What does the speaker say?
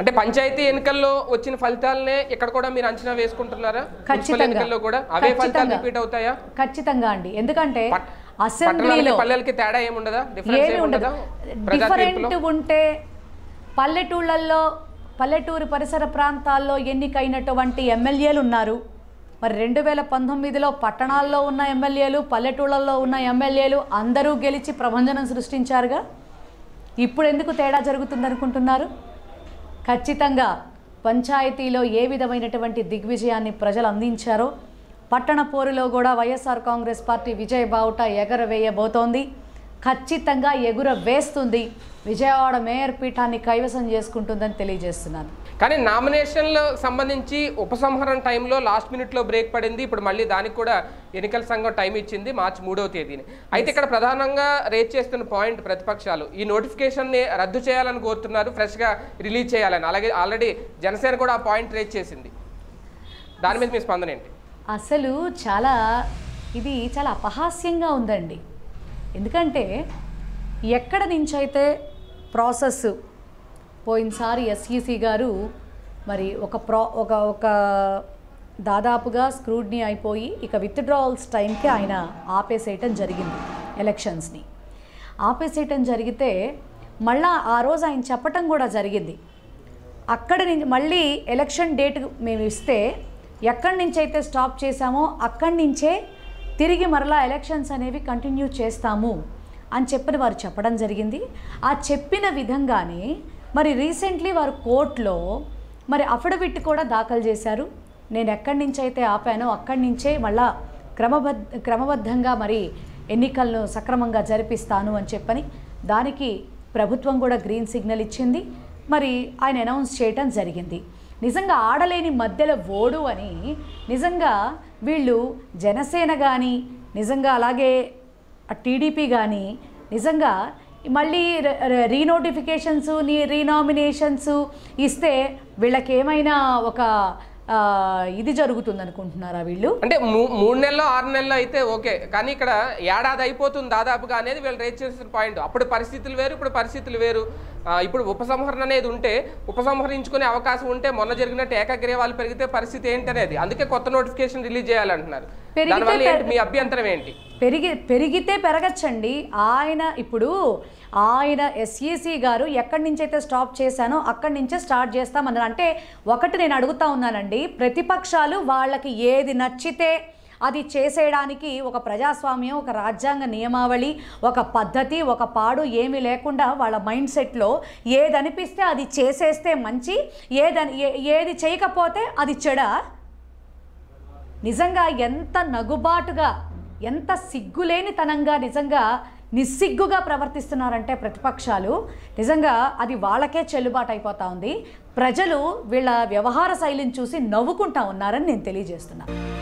అంటే పంచాయతీ ఎన్నికల్లో వచ్చిన ఫలితాలనే ఇక్కడ కూడా మీరు అంచనా వేసుకుంటున్నారా ఎన్నికల్లో కూడా అవే ఫలితాలు రిపీట్ అవుతాయా ఖచ్చితంగా అండి ఎందుకంటే అసెంబ్లీలో పల్లెలకి తేడా ఏముండదా ఏమి డిఫరెంట్ ఉంటే పల్లెటూళ్ళల్లో పల్లెటూరు పరిసర ప్రాంతాల్లో ఎన్నికైనటువంటి ఎమ్మెల్యేలు ఉన్నారు మరి రెండు వేల పంతొమ్మిదిలో పట్టణాల్లో ఉన్న ఎమ్మెల్యేలు పల్లెటూళ్ళల్లో ఉన్న ఎమ్మెల్యేలు అందరూ గెలిచి ప్రభంజనం సృష్టించారుగా ఇప్పుడు ఎందుకు తేడా జరుగుతుంది అనుకుంటున్నారు ఖచ్చితంగా పంచాయతీలో ఏ విధమైనటువంటి దిగ్విజయాన్ని ప్రజలు అందించారో పట్టణ పోరులో కూడా వైఎస్ఆర్ కాంగ్రెస్ పార్టీ విజయ బావుట ఎగరవేయబోతోంది ఖచ్చితంగా ఎగురవేస్తుంది విజయవాడ మేయర్ పీఠాన్ని కైవసం చేసుకుంటుందని తెలియజేస్తున్నాను కానీ నామినేషన్లో సంబంధించి ఉపసంహరణ టైంలో లాస్ట్ మినిట్లో బ్రేక్ పడింది ఇప్పుడు మళ్ళీ దానికి కూడా ఎన్నికల సంఘం టైం ఇచ్చింది మార్చి మూడవ తేదీని అయితే ఇక్కడ ప్రధానంగా రేజ్ చేస్తున్న పాయింట్ ప్రతిపక్షాలు ఈ నోటిఫికేషన్ని రద్దు చేయాలని కోరుతున్నారు ఫ్రెష్గా రిలీజ్ చేయాలని అలాగే ఆల్రెడీ జనసేన కూడా ఆ పాయింట్ రేజ్ చేసింది దాని మీద మీ స్పందన ఏంటి అసలు చాలా ఇది చాలా అపహాస్యంగా ఉందండి ఎందుకంటే ఎక్కడ నుంచైతే ప్రాసెస్ పోయినసారి ఎస్ఈసి గారు మరి ఒక ప్రా ఒక ఒక దాదాపుగా స్క్రూడ్ని అయిపోయి ఇక విత్డ్రావల్స్ టైంకి ఆయన ఆపేసేయటం జరిగింది ఎలక్షన్స్ని ఆపేసేయటం జరిగితే మళ్ళా ఆ రోజు ఆయన చెప్పటం కూడా జరిగింది అక్కడ నుంచి మళ్ళీ ఎలక్షన్ డేట్ మేము ఇస్తే ఎక్కడి నుంచి అయితే స్టాప్ చేశామో అక్కడి నుంచే తిరిగి మరలా ఎలక్షన్స్ అనేవి కంటిన్యూ చేస్తాము అని చెప్పిన వారు చెప్పడం జరిగింది ఆ చెప్పిన విధంగానే మరి రీసెంట్లీ వారు కోర్టులో మరి అఫిడవిట్ కూడా దాఖలు చేశారు నేను ఎక్కడి నుంచి అయితే ఆపానో అక్కడి నుంచే మళ్ళా క్రమబద్ధ క్రమబద్ధంగా మరి ఎన్నికలను సక్రమంగా జరిపిస్తాను అని చెప్పని దానికి ప్రభుత్వం కూడా గ్రీన్ సిగ్నల్ ఇచ్చింది మరి ఆయన అనౌన్స్ చేయటం జరిగింది నిజంగా ఆడలేని మధ్యలో ఓడు అని నిజంగా వీళ్ళు జనసేన కానీ నిజంగా అలాగే టీడీపీ కానీ నిజంగా మళ్ళీ రీనోటిఫికేషన్స్ నీ రీనామినేషన్స్ ఇస్తే వీళ్ళకేమైనా ఒక ఇది జరుగుతుంది అనుకుంటున్నారా వీళ్ళు అంటే మూడు నెలలు ఆరు నెలలు అయితే ఓకే కానీ ఇక్కడ ఏడాది అయిపోతుంది దాదాపుగా అనేది వీళ్ళు రేజ్ చేసిన పాయింట్ అప్పుడు పరిస్థితులు వేరు ఇప్పుడు పరిస్థితులు వేరు ఇప్పుడు ఉపసంహరణ అనేది ఉంటే ఉపసంహరించుకునే అవకాశం ఉంటే మొన్న జరిగినట్టు ఏకగ్రీవాలు పెరిగితే పరిస్థితి అనేది అందుకే కొత్త నోటిఫికేషన్ రిలీజ్ చేయాలంటున్నారు మీ అభ్యంతరం ఏంటి పెరిగి పెరిగితే పెరగచ్చండి ఆయన ఇప్పుడు ఆయన ఎస్ఈసి గారు ఎక్కడి నుంచి అయితే స్టాప్ చేశానో అక్కడి నుంచే స్టార్ట్ చేస్తామన్నారు అంటే ఒకటి నేను అడుగుతా ఉన్నానండి ప్రతిపక్షాలు వాళ్ళకి ఏది నచ్చితే అది చేసేయడానికి ఒక ప్రజాస్వామ్యం ఒక రాజ్యాంగ నియమావళి ఒక పద్ధతి ఒక పాడు ఏమీ లేకుండా వాళ్ళ మైండ్ సెట్లో ఏదనిపిస్తే అది చేసేస్తే మంచి ఏదని ఏది చేయకపోతే అది చెడ నిజంగా ఎంత నగుబాటుగా ఎంత సిగ్గులేనితనంగా నిజంగా నిస్సిగ్గుగా ప్రవర్తిస్తున్నారంటే ప్రతిపక్షాలు నిజంగా అది వాళ్ళకే చెల్లుబాటు అయిపోతా ఉంది ప్రజలు వీళ్ళ వ్యవహార శైలిని చూసి నవ్వుకుంటా ఉన్నారని నేను తెలియజేస్తున్నాను